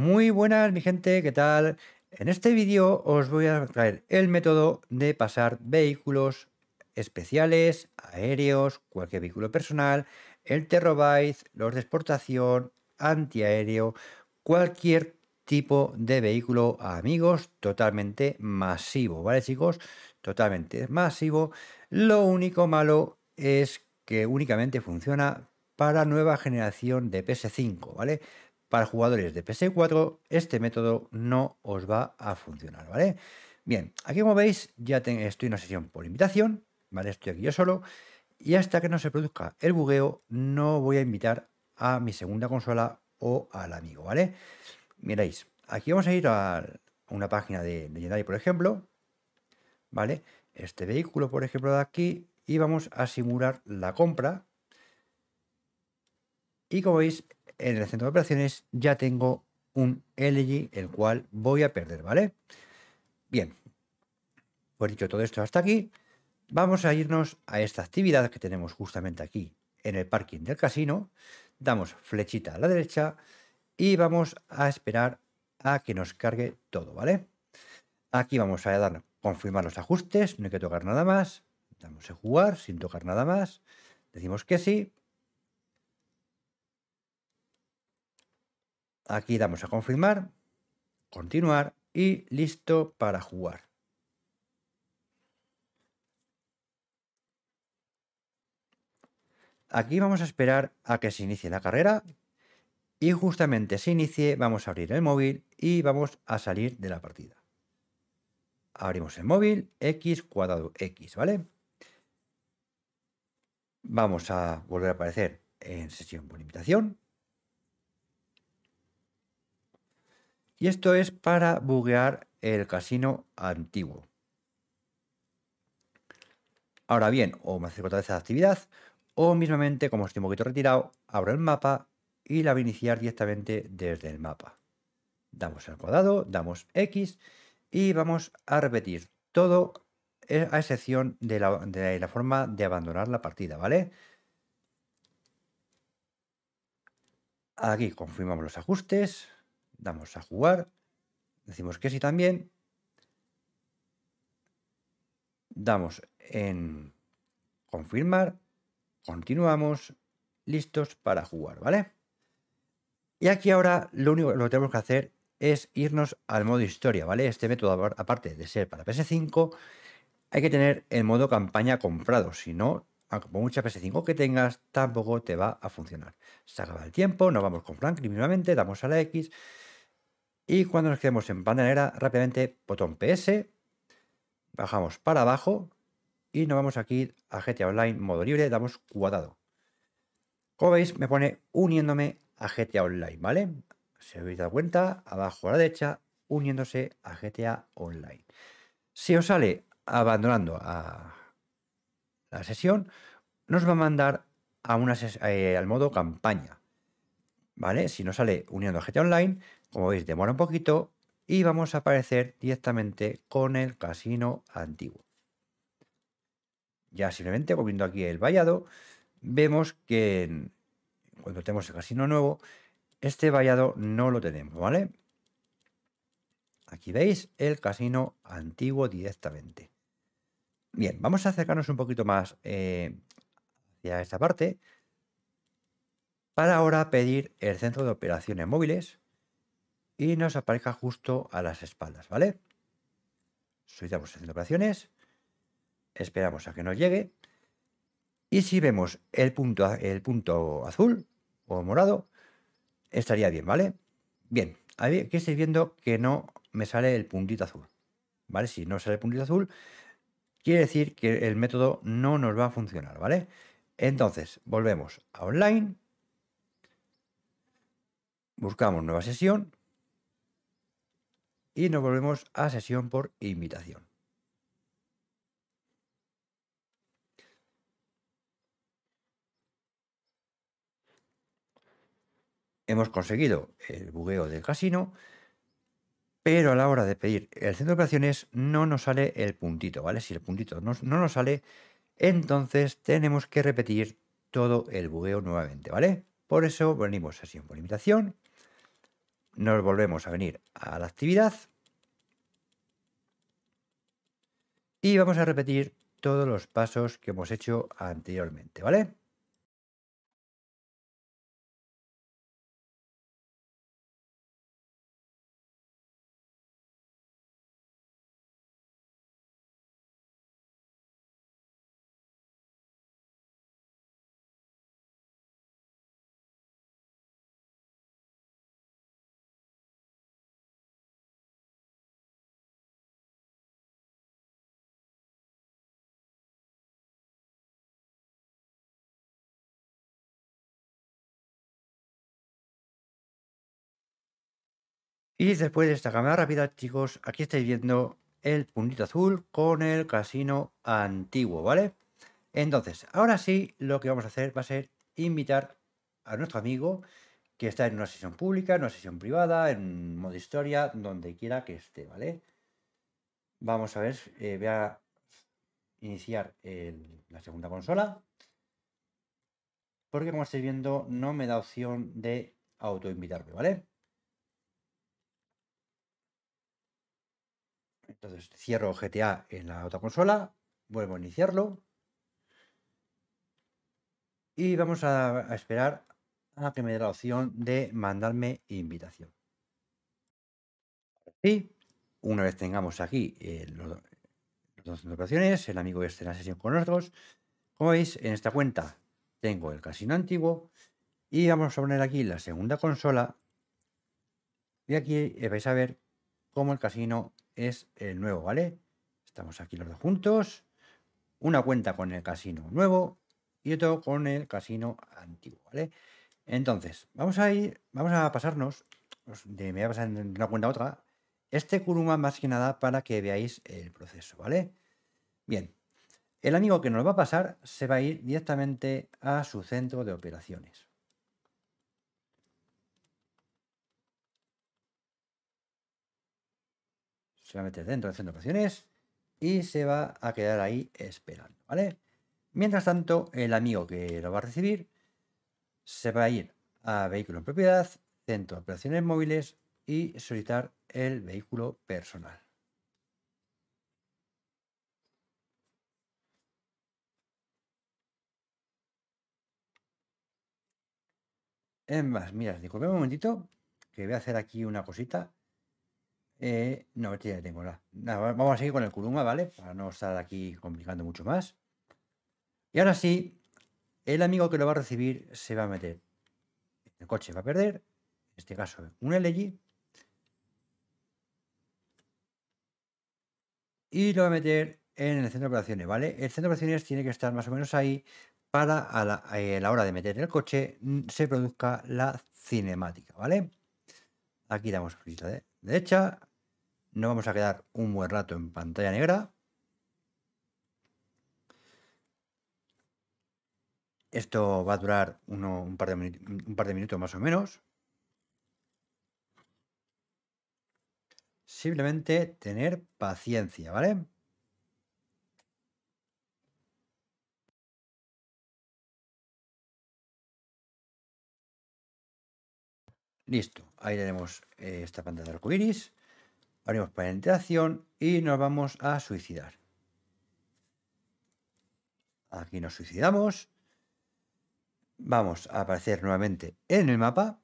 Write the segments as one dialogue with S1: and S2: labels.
S1: Muy buenas mi gente, ¿qué tal? En este vídeo os voy a traer el método de pasar vehículos especiales, aéreos, cualquier vehículo personal, el terrobyte, los de exportación, antiaéreo, cualquier tipo de vehículo amigos totalmente masivo, ¿vale chicos? Totalmente masivo. Lo único malo es que únicamente funciona para nueva generación de PS5, ¿vale? Para jugadores de PS4 este método no os va a funcionar, ¿vale? Bien, aquí como veis ya estoy en una sesión por invitación, ¿vale? Estoy aquí yo solo y hasta que no se produzca el bugueo no voy a invitar a mi segunda consola o al amigo, ¿vale? Miráis, aquí vamos a ir a una página de Legendary, por ejemplo, ¿vale? Este vehículo, por ejemplo, de aquí y vamos a simular la compra. Y como veis, en el centro de operaciones ya tengo un LG, el cual voy a perder, ¿vale? Bien, pues dicho todo esto hasta aquí, vamos a irnos a esta actividad que tenemos justamente aquí en el parking del casino. Damos flechita a la derecha y vamos a esperar a que nos cargue todo, ¿vale? Aquí vamos a dar confirmar los ajustes, no hay que tocar nada más. Damos a jugar sin tocar nada más. Decimos que sí. Aquí damos a confirmar, continuar y listo para jugar. Aquí vamos a esperar a que se inicie la carrera y justamente se inicie vamos a abrir el móvil y vamos a salir de la partida. Abrimos el móvil x cuadrado x, ¿vale? Vamos a volver a aparecer en sesión por invitación Y esto es para buguear el casino antiguo. Ahora bien, o me acerco otra vez a actividad, o mismamente, como estoy un poquito retirado, abro el mapa y la voy a iniciar directamente desde el mapa. Damos al cuadrado, damos X y vamos a repetir todo eh, a excepción de la, de la forma de abandonar la partida, ¿vale? Aquí confirmamos los ajustes damos a jugar, decimos que sí también, damos en confirmar, continuamos, listos para jugar, ¿vale? Y aquí ahora lo único que tenemos que hacer es irnos al modo historia, ¿vale? Este método, aparte de ser para PS5, hay que tener el modo campaña comprado, si no, aunque mucha PS5 que tengas, tampoco te va a funcionar. Se acaba el tiempo, nos vamos con Franklin nuevamente, damos a la X, y cuando nos quedemos en pantalla rápidamente botón PS, bajamos para abajo y nos vamos aquí a GTA Online modo libre, damos cuadrado. Como veis, me pone uniéndome a GTA Online, ¿vale? Si habéis dado cuenta, abajo a la derecha, uniéndose a GTA Online. Si os sale abandonando a la sesión, nos va a mandar a una eh, al modo campaña. ¿Vale? Si no sale uniendo a GTA Online, como veis demora un poquito y vamos a aparecer directamente con el casino antiguo. Ya simplemente volviendo aquí el vallado, vemos que cuando tenemos el casino nuevo, este vallado no lo tenemos, ¿vale? Aquí veis el casino antiguo directamente. Bien, vamos a acercarnos un poquito más eh, hacia esta parte para ahora pedir el centro de operaciones móviles y nos aparezca justo a las espaldas, ¿vale? Solicitamos haciendo operaciones, esperamos a que nos llegue y si vemos el punto, el punto azul o morado, estaría bien, ¿vale? Bien, aquí estoy viendo que no me sale el puntito azul, ¿vale? Si no sale el puntito azul, quiere decir que el método no nos va a funcionar, ¿vale? Entonces, volvemos a online, buscamos nueva sesión y nos volvemos a sesión por invitación. Hemos conseguido el bugueo del casino, pero a la hora de pedir el centro de operaciones no nos sale el puntito, ¿vale? Si el puntito no, nos sale, entonces tenemos que repetir todo el bugueo nuevamente, ¿vale? Por eso venimos a sesión por invitación nos volvemos a venir a la actividad. Y vamos a repetir todos los pasos que hemos hecho anteriormente, ¿vale? Y después de esta cámara rápida, chicos, aquí estáis viendo el puntito azul con el casino antiguo, ¿vale? Entonces, ahora sí, lo que vamos a hacer va a ser invitar a nuestro amigo que está en una sesión pública, en una sesión privada, en modo historia, donde quiera que esté, ¿vale? Vamos a ver, eh, voy a iniciar la segunda consola. Porque como estáis viendo, no me da opción de autoinvitarme, ¿vale? Entonces cierro GTA en la otra consola, vuelvo a iniciarlo. Y vamos a, esperar a que me dé la opción de mandarme invitación. Y una vez tengamos aquí eh, las los, dos operaciones, el amigo este en la sesión con nosotros, como veis, en esta cuenta tengo el casino antiguo y vamos a poner aquí la segunda consola y aquí vais a ver cómo el casino es el nuevo, ¿vale? Estamos aquí los dos juntos. Una cuenta con el casino nuevo y otro con el casino antiguo, ¿vale? Entonces, vamos a ir, vamos a pasarnos, de, me voy a pasar de una cuenta a otra, este Kuruma más que nada para que veáis el proceso, ¿vale? Bien, el amigo que nos va a pasar se va a ir directamente a su centro de operaciones. se va a meter dentro del centro de operaciones y se va a quedar ahí esperando, ¿vale? Mientras tanto, el amigo que lo va a recibir se va a ir a vehículo en propiedad, centro de operaciones móviles y solicitar el vehículo personal. En más, mira, disculpe un momentito, que voy a hacer aquí una cosita eh, no, ya tengo la. vamos a seguir con el Kuruma, ¿vale? Para no estar aquí complicando mucho más. Y ahora sí, el amigo que lo va a recibir se va a meter. El coche va a perder, en este caso un LG. Y lo va a meter en el centro de operaciones, ¿vale? El centro de operaciones tiene que estar más o menos ahí para a la, eh, hora de meter el coche mm, se produzca la cinemática, ¿vale? Aquí damos clic de derecha, no vamos a quedar un buen rato en pantalla negra. Esto va a durar un, par de un par de minutos más o menos. Simplemente tener paciencia, ¿vale? Listo, ahí tenemos eh, esta pantalla de iris abrimos interacción y nos vamos a suicidar. Aquí nos suicidamos. Vamos a aparecer nuevamente en el mapa.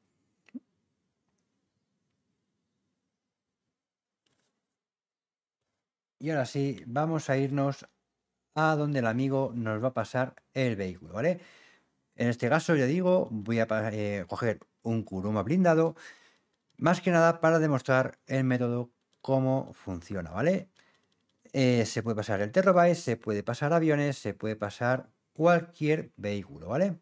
S1: Y ahora sí, vamos a irnos a donde el amigo nos va a pasar el vehículo, ¿vale? En este caso, ya digo, voy a eh, coger un Kuruma blindado, más que nada para demostrar el método cómo funciona, ¿vale? Eh, se puede pasar el terabyte, se puede pasar aviones, se puede pasar cualquier vehículo, ¿vale?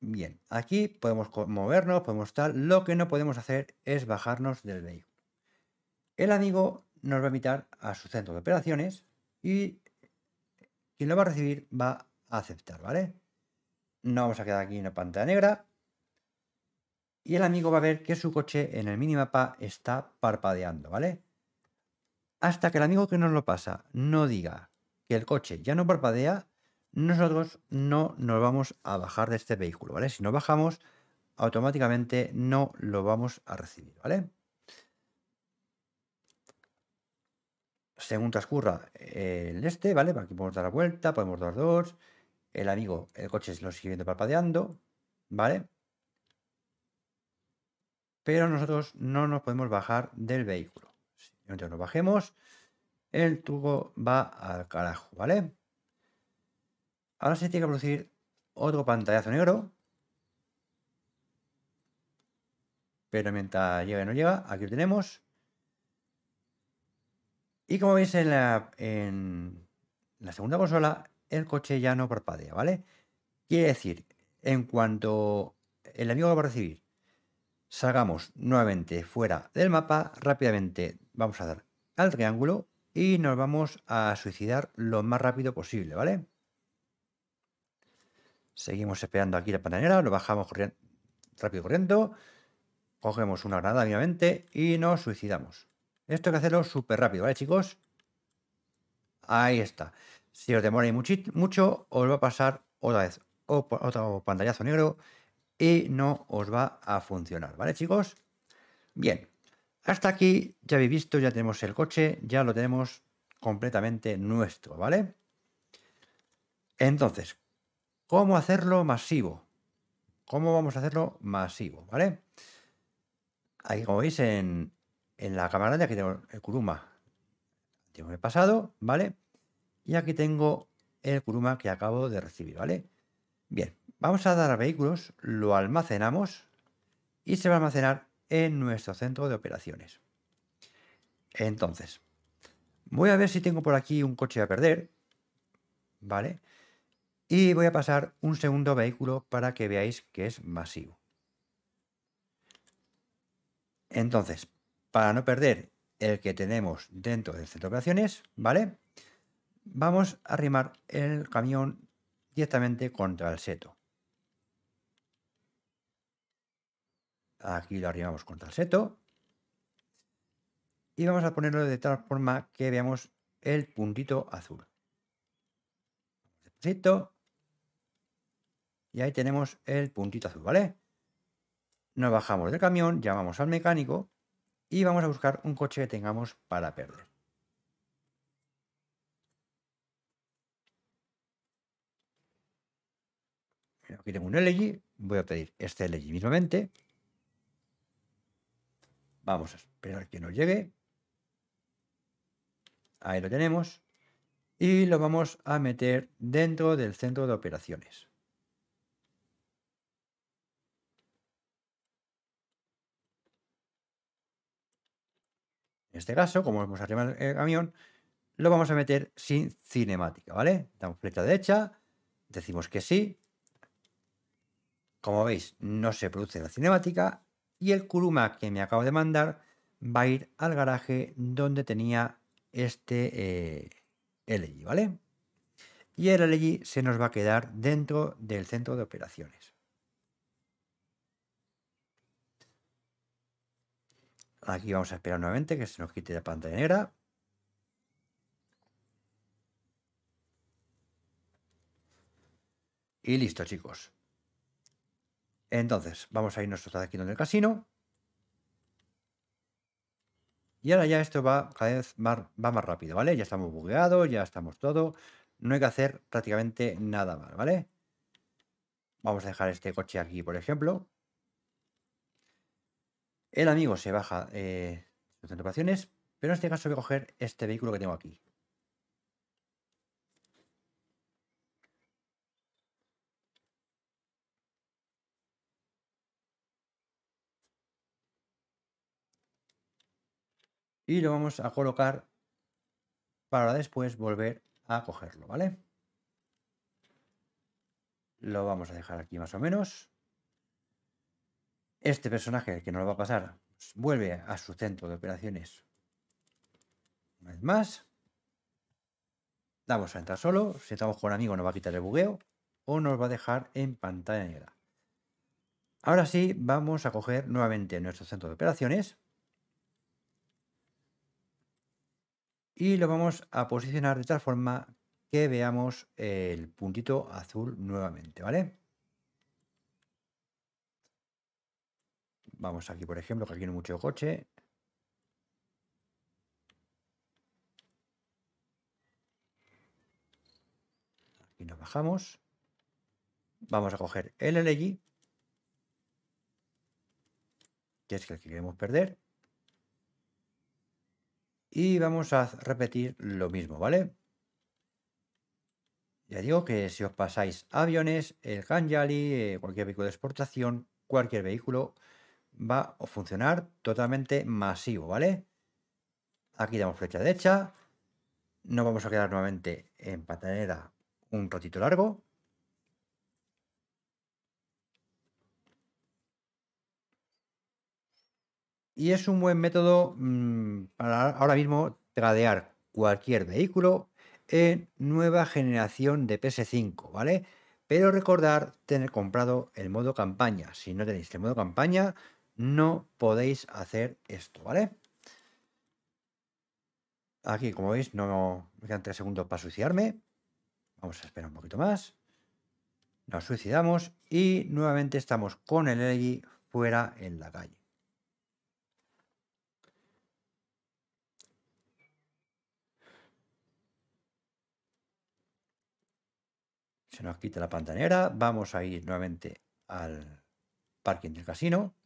S1: Bien, aquí podemos movernos, podemos tal. Lo que no podemos hacer es bajarnos del vehículo. El amigo nos va a invitar a su centro de operaciones y quien lo va a recibir va a aceptar, ¿vale? No vamos a quedar aquí en la pantalla negra y el amigo va a ver que su coche en el minimapa está parpadeando, ¿vale? Hasta que el amigo que nos lo pasa no diga que el coche ya no parpadea, nosotros no nos vamos a bajar de este vehículo, ¿vale? Si no bajamos, automáticamente no lo vamos a recibir, ¿vale? Según transcurra el este, ¿vale? Aquí podemos dar la vuelta, podemos dar dos. El amigo, el coche se lo sigue parpadeando, ¿vale? pero nosotros no nos podemos bajar del vehículo. Si nosotros nos bajemos, el tubo va al carajo, ¿vale? Ahora se tiene que producir otro pantallazo negro. Pero mientras llega y no llega, aquí lo tenemos. Y como veis en la, en la segunda consola, el coche ya no parpadea, ¿vale? Quiere decir, en cuanto el amigo lo va a recibir Salgamos nuevamente fuera del mapa. Rápidamente vamos a dar al triángulo y nos vamos a suicidar lo más rápido posible, ¿vale? Seguimos esperando aquí la pantanera, lo bajamos corriendo, rápido corriendo, cogemos una granada, obviamente, y nos suicidamos. Esto hay que hacerlo súper rápido, ¿vale, chicos? Ahí está. Si os demoráis mucho, os va a pasar otra vez otro pantallazo negro y no os va a funcionar, ¿vale chicos? Bien, hasta aquí ya habéis visto, ya tenemos el coche, ya lo tenemos completamente nuestro, ¿vale? Entonces, ¿cómo hacerlo masivo? ¿Cómo vamos a hacerlo masivo, ¿vale? Ahí como veis en, la cámara grande, aquí tengo el Kuruma, tengo el pasado, ¿vale? Y aquí tengo el Kuruma que acabo de recibir, ¿vale? Bien, Vamos a dar a vehículos, lo almacenamos y se va a almacenar en nuestro centro de operaciones. Entonces, voy a ver si tengo por aquí un coche a perder, ¿vale? Y voy a pasar un segundo vehículo para que veáis que es masivo. Entonces, para no perder el que tenemos dentro del centro de operaciones, ¿vale? Vamos a arrimar el camión directamente contra el seto. Aquí lo arrimamos con seto Y vamos a ponerlo de tal forma que veamos el puntito azul. Y ahí tenemos el puntito azul, ¿vale? Nos bajamos del camión, llamamos al mecánico y vamos a buscar un coche que tengamos para perder. Aquí tengo un LG, voy a pedir este LG mismamente. Vamos a esperar que nos llegue. Ahí lo tenemos. Y lo vamos a meter dentro del centro de operaciones. En este caso, como a arrimado el camión, lo vamos a meter sin cinemática, ¿vale? Damos flecha derecha, decimos que sí. Como veis, no se produce la cinemática y el Kuruma que me acabo de mandar va a ir al garaje donde tenía este eh, LG, ¿vale? Y el LG se nos va a quedar dentro del centro de operaciones. Aquí vamos a esperar nuevamente que se nos quite la pantalla negra. Y listo, chicos. Entonces, vamos a irnos otra aquí donde el casino. Y ahora ya esto va cada vez más, va más rápido, ¿vale? Ya estamos bugueados, ya estamos todo. No hay que hacer prácticamente nada más, ¿vale? Vamos a dejar este coche aquí, por ejemplo. El amigo se baja eh, sus operaciones, pero en este caso voy a coger este vehículo que tengo aquí. y lo vamos a colocar para después volver a cogerlo, ¿vale? Lo vamos a dejar aquí más o menos. Este personaje que nos va a pasar pues, vuelve a su centro de operaciones una vez más. Vamos a entrar solo. Si estamos con amigo nos va a quitar el bugueo o nos va a dejar en pantalla negra. Ahora sí, vamos a coger nuevamente nuestro centro de operaciones y lo vamos a posicionar de tal forma que veamos el puntito azul nuevamente, ¿vale? Vamos aquí, por ejemplo, que aquí mucho coche. Aquí nos bajamos. Vamos a coger el LG, que es el que queremos perder. Y vamos a repetir lo mismo, ¿vale? Ya digo que si os pasáis aviones, el Kanjali, eh, cualquier vehículo de exportación, cualquier vehículo, va a funcionar totalmente masivo, ¿vale? Aquí damos flecha derecha. no vamos a quedar nuevamente en patanera un ratito largo. Y es un buen método mm, para ahora mismo tradear cualquier vehículo en nueva generación de PS5, ¿vale? Pero recordar tener comprado el modo campaña. Si no tenéis el modo campaña, no podéis hacer esto, ¿vale? Aquí, como veis, no me quedan tres segundos para suicidarme. Vamos a esperar un poquito más. Nos suicidamos y nuevamente estamos con el LG fuera en la calle. Se nos quita la pantanera. Vamos a ir nuevamente al parking del casino.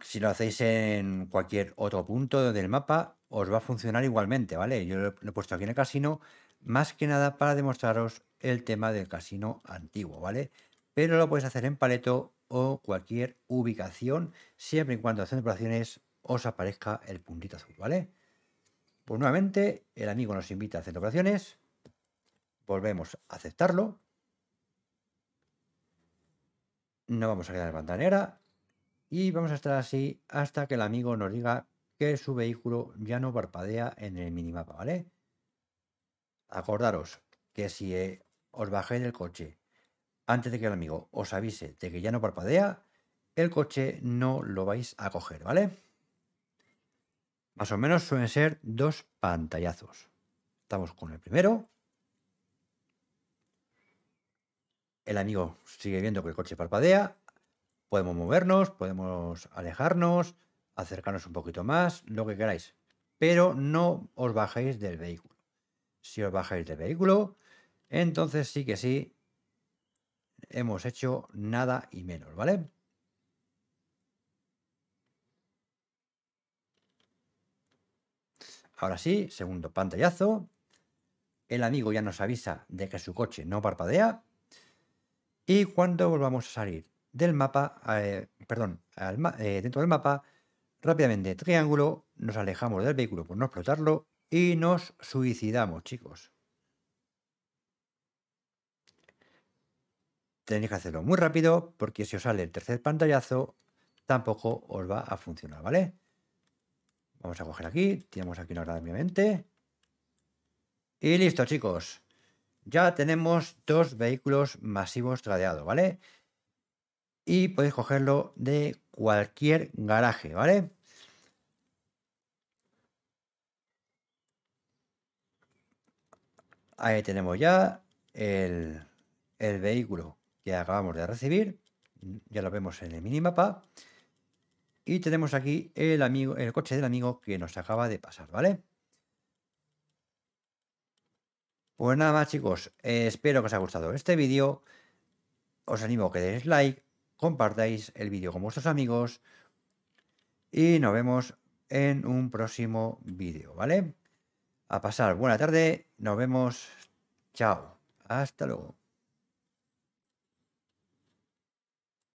S1: Si lo hacéis en cualquier otro punto del mapa, os va a funcionar igualmente, ¿vale? Yo lo he puesto aquí en el casino, más que nada para demostraros el tema del casino antiguo, ¿vale? Pero lo podéis hacer en paleto o cualquier ubicación, siempre y cuando haciendo operaciones os aparezca el puntito azul, ¿vale? Pues nuevamente el amigo nos invita a hacer operaciones, volvemos a aceptarlo, no vamos a quedar en la pantanera y vamos a estar así hasta que el amigo nos diga que su vehículo ya no parpadea en el minimapa, ¿vale? Acordaros que si eh, os bajáis del coche antes de que el amigo os avise de que ya no parpadea, el coche no lo vais a coger, ¿vale? Más o menos suelen ser dos pantallazos. Estamos con el primero. El amigo sigue viendo que el coche parpadea. Podemos movernos, podemos alejarnos, acercarnos un poquito más, lo que queráis. Pero no os bajéis del vehículo. Si os bajáis del vehículo, entonces sí que sí, hemos hecho nada y menos, ¿vale? Ahora sí, segundo pantallazo. El amigo ya nos avisa de que su coche no parpadea. Y cuando volvamos a salir del mapa, eh, perdón, eh, dentro del mapa, rápidamente triángulo, nos alejamos del vehículo por no explotarlo y nos suicidamos, chicos. Tenéis que hacerlo muy rápido porque si os sale el tercer pantallazo, tampoco os va a funcionar, ¿vale? Vamos a coger aquí, Tenemos aquí una grada mente. Y listo, chicos. Ya tenemos dos vehículos masivos tradeados, ¿vale? Y podéis cogerlo de cualquier garaje, ¿vale? Ahí tenemos ya el, el vehículo que acabamos de recibir. Ya lo vemos en el minimapa. Y tenemos aquí el, amigo, el coche del amigo que nos acaba de pasar, ¿vale? Pues nada más chicos, espero que os haya gustado este vídeo. Os animo a que deis like, compartáis el vídeo con vuestros amigos y nos vemos en un próximo vídeo, ¿vale? A pasar buena tarde, nos vemos, chao, hasta luego.